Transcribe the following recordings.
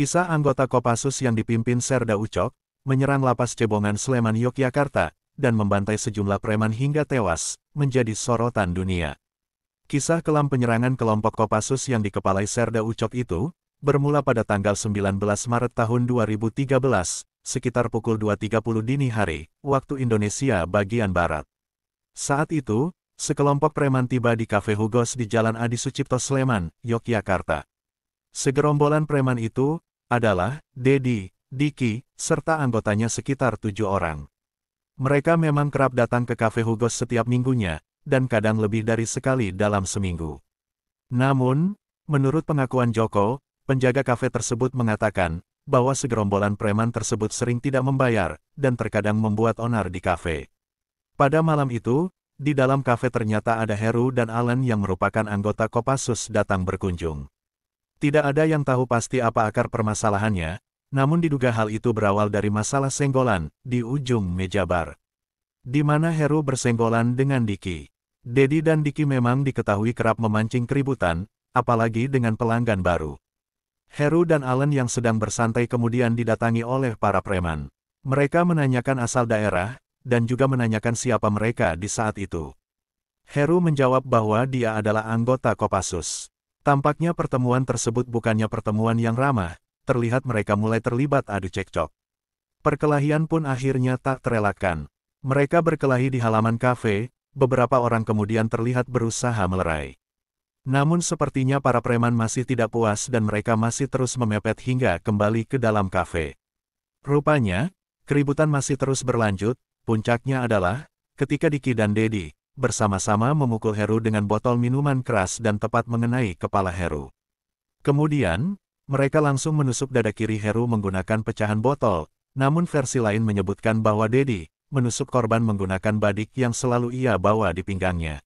Kisah anggota Kopassus yang dipimpin Serda Ucok, menyerang lapas Cebongan Sleman Yogyakarta, dan membantai sejumlah preman hingga tewas, menjadi sorotan dunia. Kisah kelam penyerangan kelompok Kopassus yang dikepalai Serda Ucok itu, bermula pada tanggal 19 Maret tahun 2013, sekitar pukul 2.30 dini hari, waktu Indonesia bagian Barat. Saat itu, sekelompok preman tiba di Cafe Hugos di Jalan Adi Sucipto Sleman, Yogyakarta. Segerombolan preman itu, adalah Dedi, Diki, serta anggotanya sekitar tujuh orang. Mereka memang kerap datang ke kafe Hugo setiap minggunya, dan kadang lebih dari sekali dalam seminggu. Namun, menurut pengakuan Joko, penjaga kafe tersebut mengatakan bahwa segerombolan preman tersebut sering tidak membayar dan terkadang membuat onar di kafe. Pada malam itu, di dalam kafe ternyata ada Heru dan Alan yang merupakan anggota Kopassus datang berkunjung. Tidak ada yang tahu pasti apa akar permasalahannya, namun diduga hal itu berawal dari masalah senggolan di ujung meja bar. Di mana Heru bersenggolan dengan Diki. Dedi dan Diki memang diketahui kerap memancing keributan, apalagi dengan pelanggan baru. Heru dan Allen yang sedang bersantai kemudian didatangi oleh para preman. Mereka menanyakan asal daerah, dan juga menanyakan siapa mereka di saat itu. Heru menjawab bahwa dia adalah anggota Kopassus. Tampaknya pertemuan tersebut bukannya pertemuan yang ramah, terlihat mereka mulai terlibat adu cekcok. Perkelahian pun akhirnya tak terelakkan. Mereka berkelahi di halaman kafe, beberapa orang kemudian terlihat berusaha melerai. Namun sepertinya para preman masih tidak puas dan mereka masih terus memepet hingga kembali ke dalam kafe. Rupanya, keributan masih terus berlanjut, puncaknya adalah, ketika Diki dan Dedi, bersama-sama memukul Heru dengan botol minuman keras dan tepat mengenai kepala Heru. Kemudian, mereka langsung menusuk dada kiri Heru menggunakan pecahan botol, namun versi lain menyebutkan bahwa Dedi menusuk korban menggunakan badik yang selalu ia bawa di pinggangnya.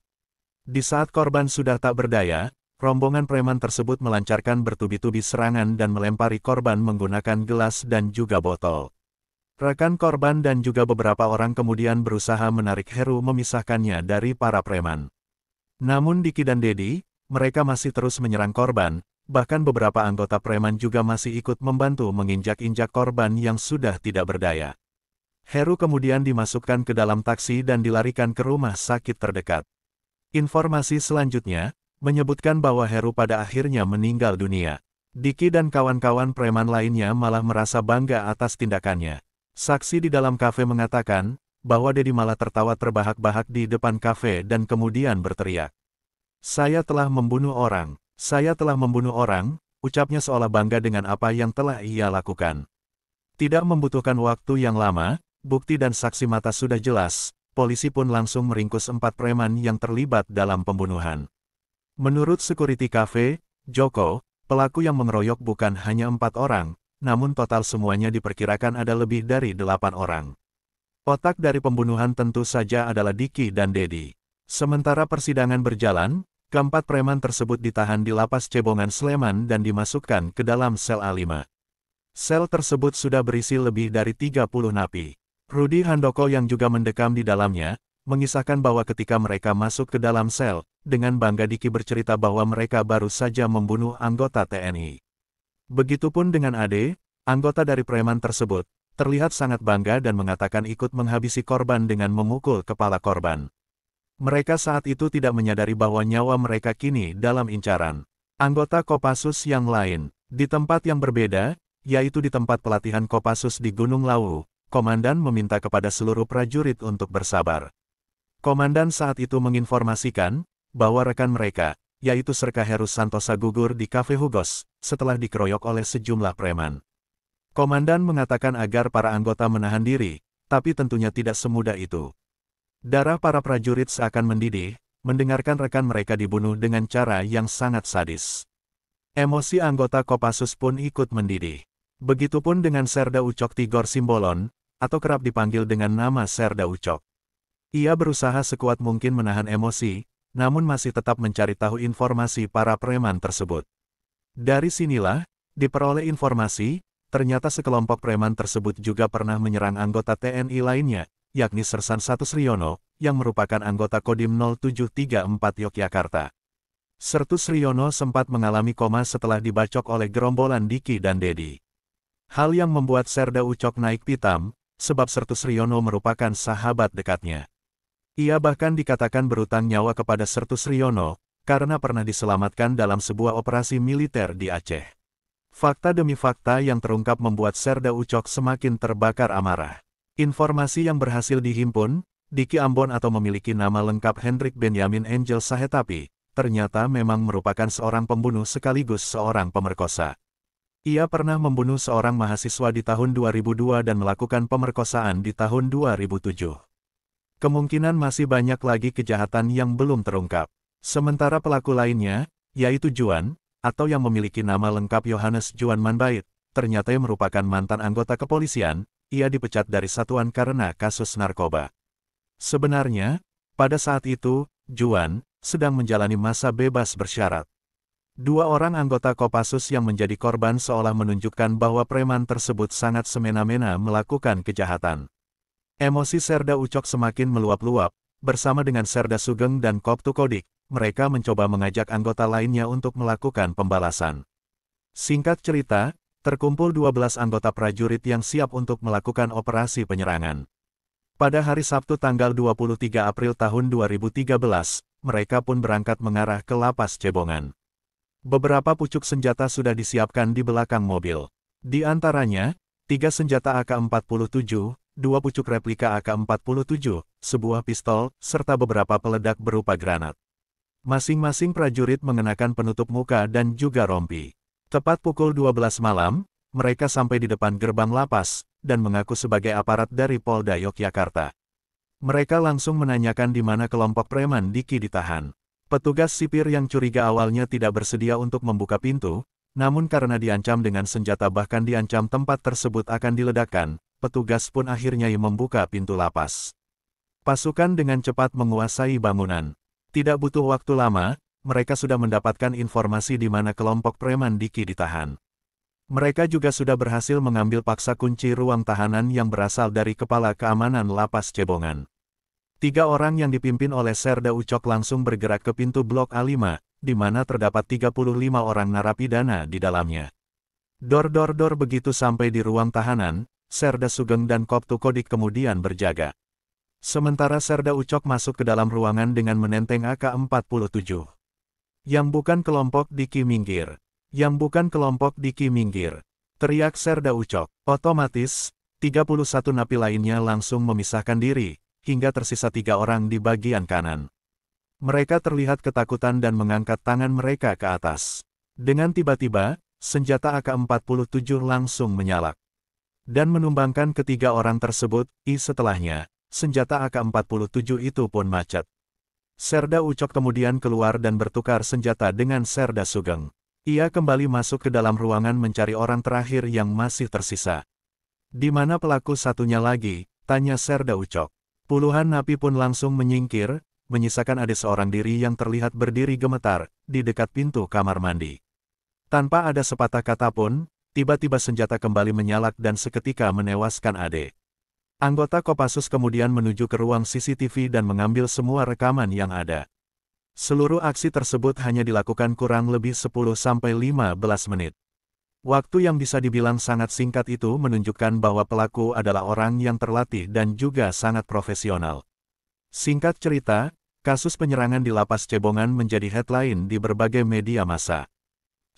Di saat korban sudah tak berdaya, rombongan preman tersebut melancarkan bertubi-tubi serangan dan melempari korban menggunakan gelas dan juga botol. Rekan korban dan juga beberapa orang kemudian berusaha menarik Heru memisahkannya dari para preman. Namun Diki dan Dedi, mereka masih terus menyerang korban, bahkan beberapa anggota preman juga masih ikut membantu menginjak-injak korban yang sudah tidak berdaya. Heru kemudian dimasukkan ke dalam taksi dan dilarikan ke rumah sakit terdekat. Informasi selanjutnya, menyebutkan bahwa Heru pada akhirnya meninggal dunia. Diki dan kawan-kawan preman lainnya malah merasa bangga atas tindakannya. Saksi di dalam kafe mengatakan, bahwa Dedi malah tertawa terbahak-bahak di depan kafe dan kemudian berteriak. Saya telah membunuh orang, saya telah membunuh orang, ucapnya seolah bangga dengan apa yang telah ia lakukan. Tidak membutuhkan waktu yang lama, bukti dan saksi mata sudah jelas, polisi pun langsung meringkus empat preman yang terlibat dalam pembunuhan. Menurut security cafe, Joko, pelaku yang mengeroyok bukan hanya empat orang, namun total semuanya diperkirakan ada lebih dari delapan orang. Otak dari pembunuhan tentu saja adalah Diki dan Dedi. Sementara persidangan berjalan, keempat preman tersebut ditahan di lapas Cebongan Sleman dan dimasukkan ke dalam sel A5. Sel tersebut sudah berisi lebih dari 30 napi. Rudi Handoko yang juga mendekam di dalamnya, mengisahkan bahwa ketika mereka masuk ke dalam sel, dengan bangga Diki bercerita bahwa mereka baru saja membunuh anggota TNI. Begitupun dengan Ade, anggota dari preman tersebut, terlihat sangat bangga dan mengatakan ikut menghabisi korban dengan memukul kepala korban. Mereka saat itu tidak menyadari bahwa nyawa mereka kini dalam incaran. Anggota Kopassus yang lain, di tempat yang berbeda, yaitu di tempat pelatihan Kopassus di Gunung Lawu, Komandan meminta kepada seluruh prajurit untuk bersabar. Komandan saat itu menginformasikan, bahwa rekan mereka, yaitu Serka Heru Santosa gugur di Cafe Hugos, setelah dikeroyok oleh sejumlah preman. Komandan mengatakan agar para anggota menahan diri, tapi tentunya tidak semudah itu. Darah para prajurit seakan mendidih, mendengarkan rekan mereka dibunuh dengan cara yang sangat sadis. Emosi anggota Kopassus pun ikut mendidih. Begitupun dengan Serda Ucok Tigor Simbolon, atau kerap dipanggil dengan nama Serda Ucok. Ia berusaha sekuat mungkin menahan emosi, namun masih tetap mencari tahu informasi para preman tersebut. Dari sinilah, diperoleh informasi, ternyata sekelompok preman tersebut juga pernah menyerang anggota TNI lainnya, yakni Sersan Satus Riono, yang merupakan anggota Kodim 0734 Yogyakarta. Sertus Riono sempat mengalami koma setelah dibacok oleh gerombolan Diki dan Dedi. Hal yang membuat Serda Ucok naik pitam, sebab Sertus Riono merupakan sahabat dekatnya. Ia bahkan dikatakan berutang nyawa kepada Sertus Riono, karena pernah diselamatkan dalam sebuah operasi militer di Aceh. Fakta demi fakta yang terungkap membuat Serda Ucok semakin terbakar amarah. Informasi yang berhasil dihimpun, Diki Ambon atau memiliki nama lengkap Hendrik Benjamin Angel Sahetapi, ternyata memang merupakan seorang pembunuh sekaligus seorang pemerkosa. Ia pernah membunuh seorang mahasiswa di tahun 2002 dan melakukan pemerkosaan di tahun 2007. Kemungkinan masih banyak lagi kejahatan yang belum terungkap. Sementara pelaku lainnya, yaitu Juan, atau yang memiliki nama lengkap Johannes Juan Manbait, ternyata merupakan mantan anggota kepolisian, ia dipecat dari satuan karena kasus narkoba. Sebenarnya, pada saat itu, Juan sedang menjalani masa bebas bersyarat. Dua orang anggota Kopassus yang menjadi korban seolah menunjukkan bahwa preman tersebut sangat semena-mena melakukan kejahatan. Emosi Serda Ucok semakin meluap-luap, bersama dengan Serda Sugeng dan Koptu Kodik, mereka mencoba mengajak anggota lainnya untuk melakukan pembalasan. Singkat cerita, terkumpul 12 anggota prajurit yang siap untuk melakukan operasi penyerangan. Pada hari Sabtu tanggal 23 April tahun 2013, mereka pun berangkat mengarah ke Lapas Cebongan. Beberapa pucuk senjata sudah disiapkan di belakang mobil. Di antaranya, tiga senjata AK-47, dua pucuk replika AK-47, sebuah pistol, serta beberapa peledak berupa granat. Masing-masing prajurit mengenakan penutup muka dan juga rompi. Tepat pukul 12 malam, mereka sampai di depan gerbang lapas, dan mengaku sebagai aparat dari Polda Yogyakarta. Mereka langsung menanyakan di mana kelompok preman Diki ditahan. Petugas sipir yang curiga awalnya tidak bersedia untuk membuka pintu, namun karena diancam dengan senjata bahkan diancam tempat tersebut akan diledakkan, petugas pun akhirnya membuka pintu lapas. Pasukan dengan cepat menguasai bangunan. Tidak butuh waktu lama, mereka sudah mendapatkan informasi di mana kelompok preman Diki ditahan. Mereka juga sudah berhasil mengambil paksa kunci ruang tahanan yang berasal dari kepala keamanan lapas Cebongan. Tiga orang yang dipimpin oleh Serda Ucok langsung bergerak ke pintu blok A5, di mana terdapat 35 orang narapidana di dalamnya. Dor-dor-dor begitu sampai di ruang tahanan, Serda Sugeng dan Koptu Kodik kemudian berjaga. Sementara Serda Ucok masuk ke dalam ruangan dengan menenteng AK-47. Yang bukan kelompok Diki minggir. Yang bukan kelompok Diki minggir. Teriak Serda Ucok. Otomatis, 31 napi lainnya langsung memisahkan diri, hingga tersisa tiga orang di bagian kanan. Mereka terlihat ketakutan dan mengangkat tangan mereka ke atas. Dengan tiba-tiba, senjata AK-47 langsung menyalak dan menumbangkan ketiga orang tersebut, I setelahnya, senjata AK-47 itu pun macet. Serda Ucok kemudian keluar dan bertukar senjata dengan Serda Sugeng. Ia kembali masuk ke dalam ruangan mencari orang terakhir yang masih tersisa. Di mana pelaku satunya lagi, tanya Serda Ucok. Puluhan napi pun langsung menyingkir, menyisakan ada seorang diri yang terlihat berdiri gemetar, di dekat pintu kamar mandi. Tanpa ada sepatah kata pun, tiba-tiba senjata kembali menyalak dan seketika menewaskan Ade. Anggota Kopassus kemudian menuju ke ruang CCTV dan mengambil semua rekaman yang ada. Seluruh aksi tersebut hanya dilakukan kurang lebih 10-15 menit. Waktu yang bisa dibilang sangat singkat itu menunjukkan bahwa pelaku adalah orang yang terlatih dan juga sangat profesional. Singkat cerita, kasus penyerangan di lapas Cebongan menjadi headline di berbagai media massa.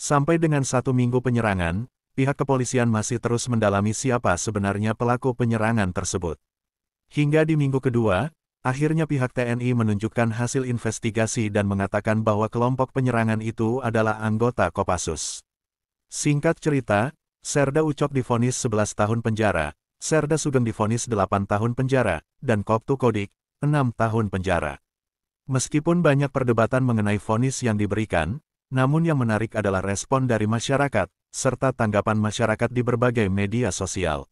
Sampai dengan satu minggu penyerangan, pihak kepolisian masih terus mendalami siapa sebenarnya pelaku penyerangan tersebut. Hingga di minggu kedua, akhirnya pihak TNI menunjukkan hasil investigasi dan mengatakan bahwa kelompok penyerangan itu adalah anggota Kopassus. Singkat cerita, Serda Ucok difonis 11 tahun penjara, Serda Sugeng difonis 8 tahun penjara, dan Koptu Kodik, 6 tahun penjara. Meskipun banyak perdebatan mengenai vonis yang diberikan, namun yang menarik adalah respon dari masyarakat, serta tanggapan masyarakat di berbagai media sosial.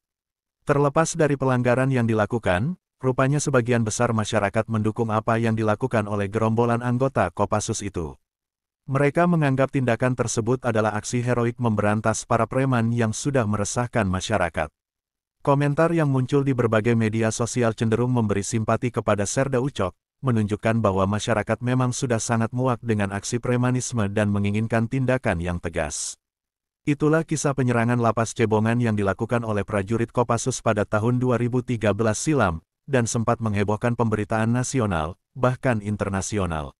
Terlepas dari pelanggaran yang dilakukan, rupanya sebagian besar masyarakat mendukung apa yang dilakukan oleh gerombolan anggota Kopassus itu. Mereka menganggap tindakan tersebut adalah aksi heroik memberantas para preman yang sudah meresahkan masyarakat. Komentar yang muncul di berbagai media sosial cenderung memberi simpati kepada Serda Ucok, menunjukkan bahwa masyarakat memang sudah sangat muak dengan aksi premanisme dan menginginkan tindakan yang tegas. Itulah kisah penyerangan lapas Cebongan yang dilakukan oleh prajurit Kopassus pada tahun 2013 silam, dan sempat menghebohkan pemberitaan nasional, bahkan internasional.